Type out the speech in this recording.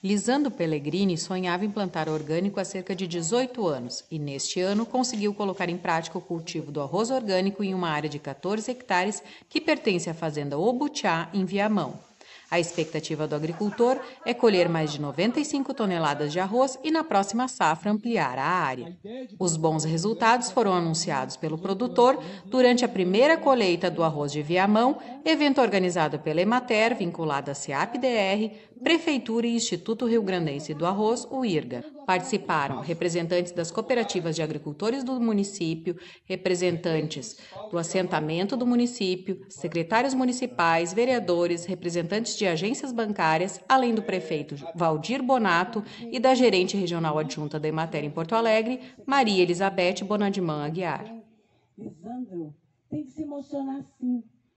Lisando Pellegrini sonhava em plantar orgânico há cerca de 18 anos e, neste ano, conseguiu colocar em prática o cultivo do arroz orgânico em uma área de 14 hectares que pertence à fazenda Obutiá, em Viamão. A expectativa do agricultor é colher mais de 95 toneladas de arroz e, na próxima safra, ampliar a área. Os bons resultados foram anunciados pelo produtor durante a primeira colheita do arroz de Viamão, evento organizado pela Emater, vinculada à ceap Prefeitura e Instituto Rio Grandense do Arroz, o IRGA. Participaram representantes das cooperativas de agricultores do município, representantes do assentamento do município, secretários municipais, vereadores, representantes de agências bancárias, além do prefeito Valdir Bonato e da gerente regional adjunta da Emater em Porto Alegre, Maria Elizabeth Bonadimã Aguiar. Lisandro, tem que se emocionar sim.